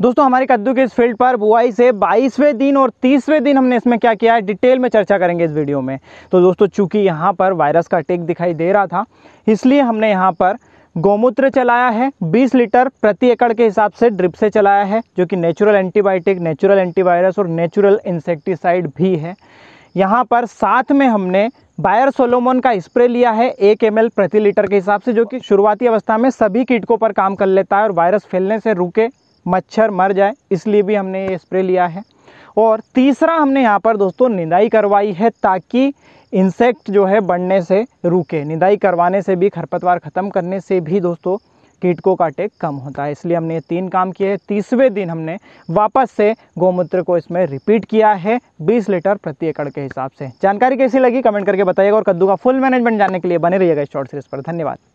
दोस्तों हमारे कद्दू के इस फील्ड पर बुआई से 22वें दिन और 30वें दिन हमने इसमें क्या किया है डिटेल में चर्चा करेंगे इस वीडियो में तो दोस्तों चूंकि यहाँ पर वायरस का अटैक दिखाई दे रहा था इसलिए हमने यहाँ पर गौमूत्र चलाया है 20 लीटर प्रति एकड़ के हिसाब से ड्रिप से चलाया है जो कि नेचुरल एंटीबायोटिक नेचुरल एंटीवायरस और नेचुरल इंसेक्टिसाइड भी है यहाँ पर साथ में हमने बायर सोलोमोन का स्प्रे लिया है एक एम प्रति लीटर के हिसाब से जो कि शुरुआती अवस्था में सभी कीटकों पर काम कर लेता है और वायरस फैलने से रुके मच्छर मर जाए इसलिए भी हमने ये स्प्रे लिया है और तीसरा हमने यहाँ पर दोस्तों निंदाई करवाई है ताकि इंसेक्ट जो है बढ़ने से रुके निदाई करवाने से भी खरपतवार ख़त्म करने से भी दोस्तों कीटकों का अटैक कम होता है इसलिए हमने ये तीन काम किए हैं तीसवें दिन हमने वापस से गोमूत्र को इसमें रिपीट किया है 20 लीटर प्रति एकड़ के हिसाब से जानकारी कैसी लगी कमेंट करके बताइएगा और कद्दू का फुल मैनेजमेंट जानने के लिए बने रहिएगा इस शॉर्ट सीरीज पर धन्यवाद